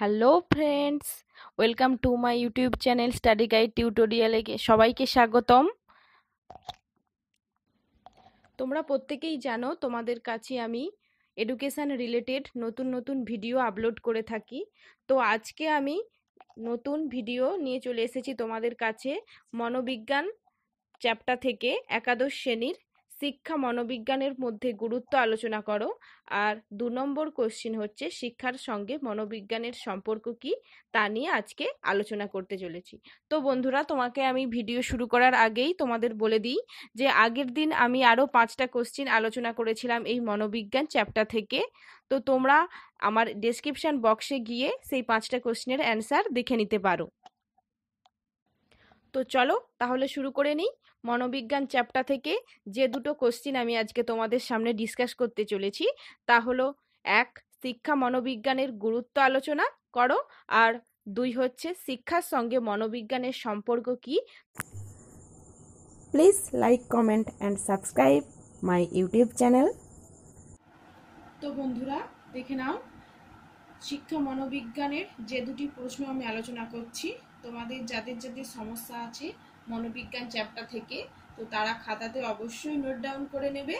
hello friends welcome to my YouTube channel study guide টিউটোরিয়ালে সবাইকে স্বাগতম তোমরা প্রত্যেকেই জানো তোমাদের কাছে আমি এডুকেশান রিলেটেড নতুন নতুন ভিডিও আপলোড করে থাকি তো আজকে আমি নতুন ভিডিও নিয়ে চলে এসেছি তোমাদের কাছে মনোবিজ্ঞান চ্যাপ্টার থেকে একাদশ শ্রেণীর শিক্ষা মনোবিজ্ঞানের মধ্যে গুরুত্ব আলোচনা করো আর দু নম্বর কোশ্চিন হচ্ছে শিক্ষার সঙ্গে মনোবিজ্ঞানের সম্পর্ক কি তা নিয়ে আজকে আলোচনা করতে চলেছি তো বন্ধুরা তোমাকে আমি ভিডিও শুরু করার আগেই তোমাদের বলে দিই যে আগের দিন আমি আরও পাঁচটা কোশ্চিন আলোচনা করেছিলাম এই মনোবিজ্ঞান চ্যাপ্টার থেকে তো তোমরা আমার ডেসক্রিপশান বক্সে গিয়ে সেই পাঁচটা কোশ্চিনের অ্যান্সার দেখে নিতে পারো তো চলো তাহলে শুরু করে নিই মনোবিজ্ঞান চ্যাপ্টার থেকে যে দুটো কোশ্চিন আমি আজকে তোমাদের সামনে ডিসকাস করতে চলেছি তা হলো এক শিক্ষা মনোবিজ্ঞানের গুরুত্ব আলোচনা করো আর দুই হচ্ছে শিক্ষার সঙ্গে মনোবিজ্ঞানের সম্পর্ক কি please like comment and subscribe my YouTube channel তো বন্ধুরা দেখে নাও শিক্ষা মনোবিজ্ঞানের যে দুটি প্রশ্ন আমি আলোচনা করছি তোমাদের যাদের যাদের সমস্যা আছে মনোবিজ্ঞান চ্যাপ্টার থেকে তো তারা খাতাতে অবশ্যই নোট ডাউন করে নেবে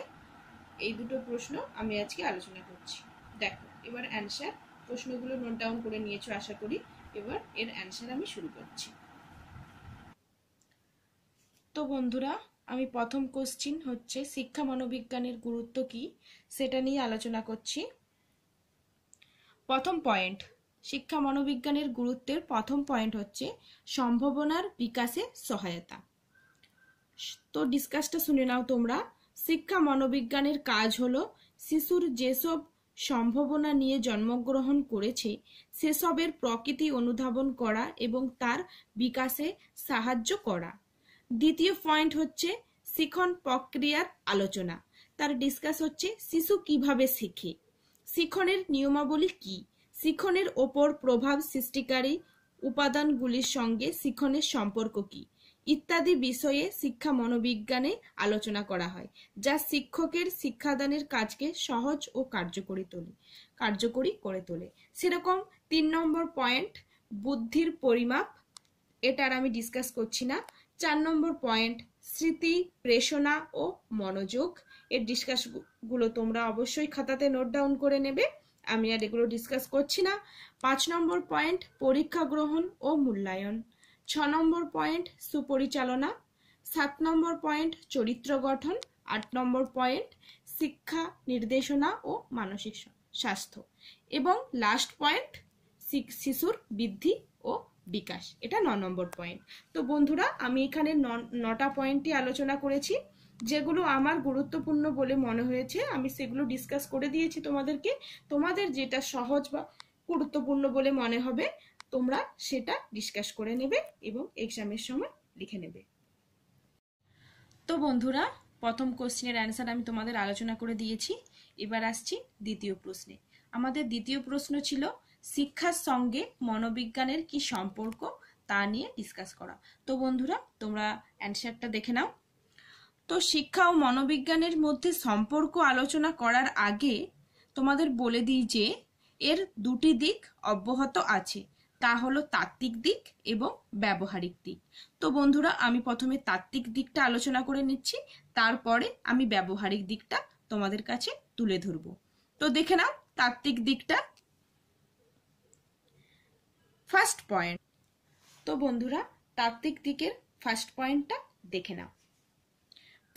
এই দুটো প্রশ্ন আমি আজকে আলোচনা করছি দেখো এবার অ্যান্সার প্রশ্নগুলো নোট ডাউন করে নিয়েছো আশা করি এবার এর অ্যান্সার আমি শুরু করছি তো বন্ধুরা আমি প্রথম কোশ্চিন হচ্ছে শিক্ষা মনোবিজ্ঞানের গুরুত্ব কি সেটা নিয়ে আলোচনা করছি প্রথম পয়েন্ট শিক্ষা মনোবিজ্ঞানের গুরুত্বের প্রথম পয়েন্ট হচ্ছে সম্ভাবনার বিকাশে সহায়তা তো ডিসকাসটা শুনে নাও তোমরা শিক্ষা মনোবিজ্ঞানের কাজ হলো শিশুর যেসব সম্ভাবনা নিয়ে জন্মগ্রহণ করেছে সেসবের প্রকৃতি অনুধাবন করা এবং তার বিকাশে সাহায্য করা দ্বিতীয় পয়েন্ট হচ্ছে শিখন প্রক্রিয়ার আলোচনা তার ডিসকাস হচ্ছে শিশু কিভাবে শিখে শিখনের নিয়মাবলী কী শিখনের ওপর প্রভাব সৃষ্টিকারী উপাদানগুলির সঙ্গে শিখনের সম্পর্ক কী ইত্যাদি বিষয়ে শিক্ষা মনোবিজ্ঞানে আলোচনা করা হয় যা শিক্ষকের শিক্ষাদানের কাজকে সহজ ও কার্যকরী তোলে কার্যকরী করে তোলে সেরকম তিন নম্বর পয়েন্ট বুদ্ধির পরিমাপ এটার আমি ডিসকাস করছি না চার নম্বর পয়েন্ট স্মৃতি প্রেষণা ও মনোযোগ এর ডিসকাস গুলো তোমরা অবশ্যই খাতাতে নোট ডাউন করে নেবে আমি আর এগুলো ডিসকাস করছি না পাঁচ নম্বর পয়েন্ট পরীক্ষা গ্রহণ ও মূল্যায়ন ছ নম্বর পয়েন্ট সুপরিচালনা সাত নম্বর পয়েন্ট চরিত্র গঠন আট নম্বর পয়েন্ট শিক্ষা নির্দেশনা ও মানসিক স্বাস্থ্য এবং লাস্ট পয়েন্ট শিশুর বৃদ্ধি ও বিকাশ এটা ন নম্বর পয়েন্ট তো বন্ধুরা আমি এখানে নটা পয়েন্টই আলোচনা করেছি যেগুলো আমার গুরুত্বপূর্ণ বলে মনে হয়েছে আমি সেগুলো ডিসকাস করে দিয়েছি তোমাদেরকে তোমাদের যেটা সহজ বা গুরুত্বপূর্ণ বলে মনে হবে তোমরা সেটা ডিসকাস করে নেবে এবং এক্সামের সময় লিখে নেবে তো বন্ধুরা প্রথম কোশ্চেনের অ্যান্সার আমি তোমাদের আলোচনা করে দিয়েছি এবার আসছি দ্বিতীয় প্রশ্নে আমাদের দ্বিতীয় প্রশ্ন ছিল শিক্ষার সঙ্গে মনোবিজ্ঞানের কি সম্পর্ক তা নিয়ে ডিসকাস করা তো বন্ধুরা তোমরা অ্যান্সারটা দেখে নাও তো শিক্ষা ও মনোবিজ্ঞানের মধ্যে সম্পর্ক আলোচনা করার আগে তোমাদের বলে দিই যে এর দুটি দিক অব্যাহত আছে তা হলো তাত্ত্বিক দিক এবং ব্যবহারিক দিক তো বন্ধুরা আমি প্রথমে তাত্ত্বিক দিকটা আলোচনা করে নিচ্ছি তারপরে আমি ব্যবহারিক দিকটা তোমাদের কাছে তুলে ধরব তো দেখে নাও তাত্ত্বিক দিকটা ফার্স্ট পয়েন্ট তো বন্ধুরা তাত্ত্বিক দিকের ফার্স্ট পয়েন্টটা দেখে নাও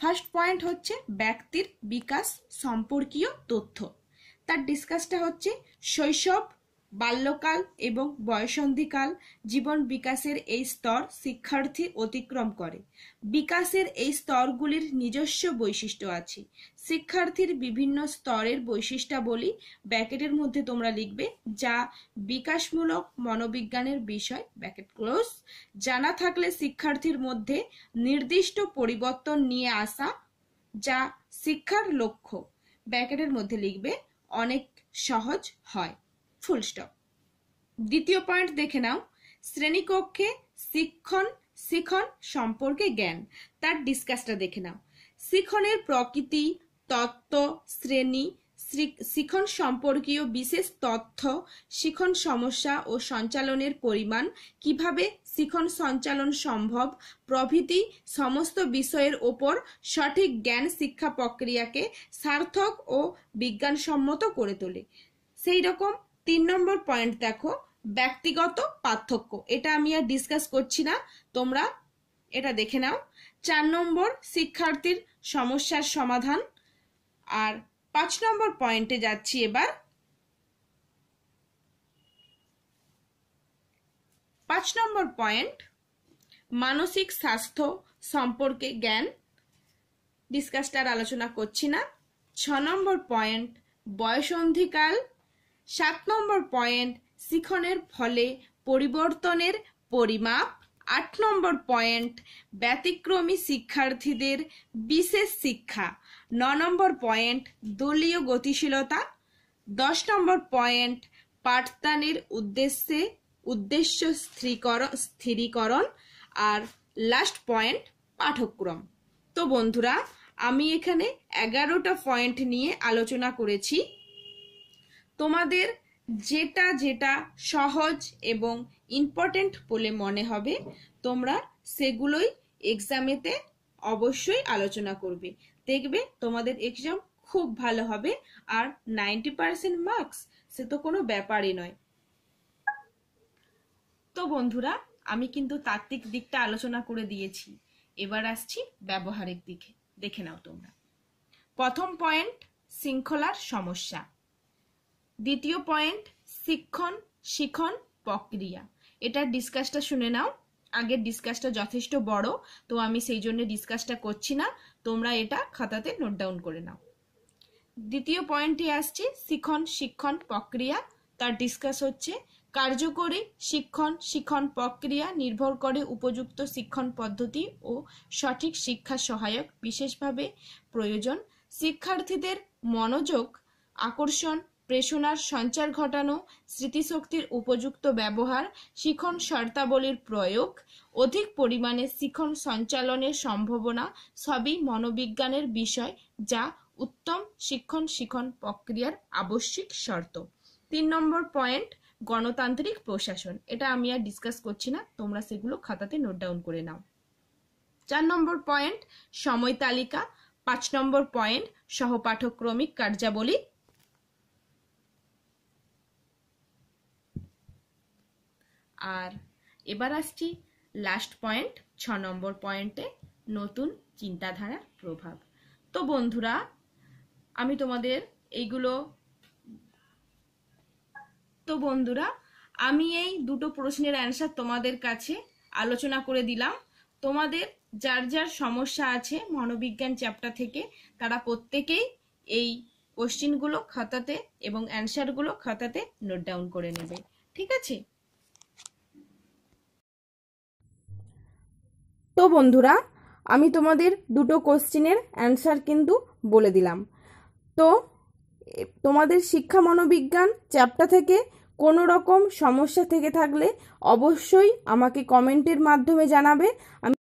ফার্স্ট পয়েন্ট হচ্ছে ব্যক্তির বিকাশ সম্পর্কীয় তথ্য তার ডিসকাসটা হচ্ছে শৈশব বাল্যকাল এবং বয়সন্ধিকাল জীবন বিকাশের এই স্তর শিক্ষার্থী অতিক্রম করে বিকাশের এই স্তরগুলির নিজস্ব বৈশিষ্ট্য আছে শিক্ষার্থীর বিভিন্ন স্তরের বৈশিষ্ট্যাবলী ব্যাকেটের মধ্যে তোমরা লিখবে যা বিকাশমূলক মনোবিজ্ঞানের বিষয় ব্যাকেট ক্লোজ জানা থাকলে শিক্ষার্থীর মধ্যে নির্দিষ্ট পরিবর্তন নিয়ে আসা যা শিক্ষার লক্ষ্য ব্যাকেটের মধ্যে লিখবে অনেক সহজ হয় ফুল স্টপ দ্বিতীয় পয়েন্ট দেখে নাও শ্রেণীকক্ষে শিক্ষণ শিখন সম্পর্কে জ্ঞান তার ডিসকাসটা দেখে নাও শিখনের প্রকৃতি তত্ত্ব শ্রেণী শিখন সম্পর্কীয় বিশেষ তথ্য শিখন সমস্যা ও সঞ্চালনের পরিমাণ কিভাবে শিখন সঞ্চালন সম্ভব প্রভৃতি সমস্ত বিষয়ের ওপর সঠিক জ্ঞান শিক্ষা প্রক্রিয়াকে সার্থক ও বিজ্ঞানসম্মত করে তোলে সেই রকম তিন নম্বর পয়েন্ট দেখো ব্যক্তিগত পার্থক্য এটা আমি আর ডিসকাস করছি না তোমরা এটা দেখে নাও চার নম্বর শিক্ষার্থীর সমস্যার সমাধান আর পাঁচ নম্বর পয়েন্টে যাচ্ছি এবার পাঁচ নম্বর পয়েন্ট মানসিক স্বাস্থ্য সম্পর্কে জ্ঞান ডিসকাসটার আলোচনা করছি না ছ নম্বর পয়েন্ট বয়সন্ধিকাল সাত নম্বর পয়েন্ট শিখনের ফলে পরিবর্তনের পরিমাপ আট নম্বর পয়েন্ট ব্যতিক্রমী শিক্ষার্থীদের বিশেষ শিক্ষা ন নম্বর পয়েন্ট দলীয় গতিশীলতা দশ নম্বর পয়েন্ট পাঠদানের উদ্দেশ্যে উদ্দেশ্য স্থিরীকরণ আর লাস্ট পয়েন্ট পাঠক্রম তো বন্ধুরা আমি এখানে এগারোটা পয়েন্ট নিয়ে আলোচনা করেছি তোমাদের যেটা যেটা সহজ এবং ইম্পর্টেন্ট বলে মনে হবে তোমরা সেগুলোই এক্সামেতে অবশ্যই আলোচনা করবে দেখবে তোমাদের এক্সাম খুব ভালো হবে আর নাইনটি পার্সেন্ট মার্কস সে তো কোনো ব্যাপারই নয় তো বন্ধুরা আমি কিন্তু তাত্ত্বিক দিকটা আলোচনা করে দিয়েছি এবার আসছি ব্যবহারিক দিকে দেখে নাও তোমরা প্রথম পয়েন্ট শৃঙ্খলার সমস্যা দ্বিতীয় পয়েন্ট শিক্ষণ শিখন প্রক্রিয়া এটার ডিসকাসটা শুনে নাও আগের ডিসকাসটা যথেষ্ট বড় তো আমি সেই জন্য ডিসকাসটা করছি না তোমরা এটা খাতাতে নোট ডাউন করে নাও দ্বিতীয় পয়েন্টে আসছে শিখন শিক্ষণ প্রক্রিয়া তার ডিসকাস হচ্ছে কার্যকরী শিক্ষণ শিক্ষণ প্রক্রিয়া নির্ভর করে উপযুক্ত শিক্ষণ পদ্ধতি ও সঠিক শিক্ষা সহায়ক বিশেষভাবে প্রয়োজন শিক্ষার্থীদের মনোযোগ আকর্ষণ প্রেষণার সঞ্চার ঘটানো স্মৃতিশক্তির উপযুক্ত ব্যবহার শিখন শর্তাবলীর প্রয়োগ অধিক পরিমাণে শিখন সঞ্চালনের সম্ভাবনা সবই মনোবিজ্ঞানের বিষয় যা উত্তম শিক্ষণ শিখন প্রক্রিয়ার আবশ্যিক শর্ত তিন নম্বর পয়েন্ট গণতান্ত্রিক প্রশাসন এটা আমি আর ডিসকাস করছি না তোমরা সেগুলো খাতাতে নোট ডাউন করে নাও চার নম্বর পয়েন্ট সময় তালিকা পাঁচ নম্বর পয়েন্ট সহপাঠক্রমিক কার্যাবলী আর এবার আসছি লাস্ট পয়েন্ট ছ নম্বর পয়েন্টে নতুন চিন্তাধারার প্রভাব তো বন্ধুরা আমি তোমাদের এইগুলো তো বন্ধুরা আমি এই দুটো প্রশ্নের অ্যান্সার তোমাদের কাছে আলোচনা করে দিলাম তোমাদের যার যার সমস্যা আছে মনোবিজ্ঞান চ্যাপ্টার থেকে তারা প্রত্যেকেই এই কোশ্চিনগুলো খাতাতে এবং অ্যান্সারগুলো খাতাতে নোট ডাউন করে নেবে ঠিক আছে তো বন্ধুরা আমি তোমাদের দুটো কোশ্চিনের অ্যান্সার কিন্তু বলে দিলাম তো তোমাদের শিক্ষা মনোবিজ্ঞান চ্যাপ্টার থেকে কোনো রকম সমস্যা থেকে থাকলে অবশ্যই আমাকে কমেন্টের মাধ্যমে জানাবে আমি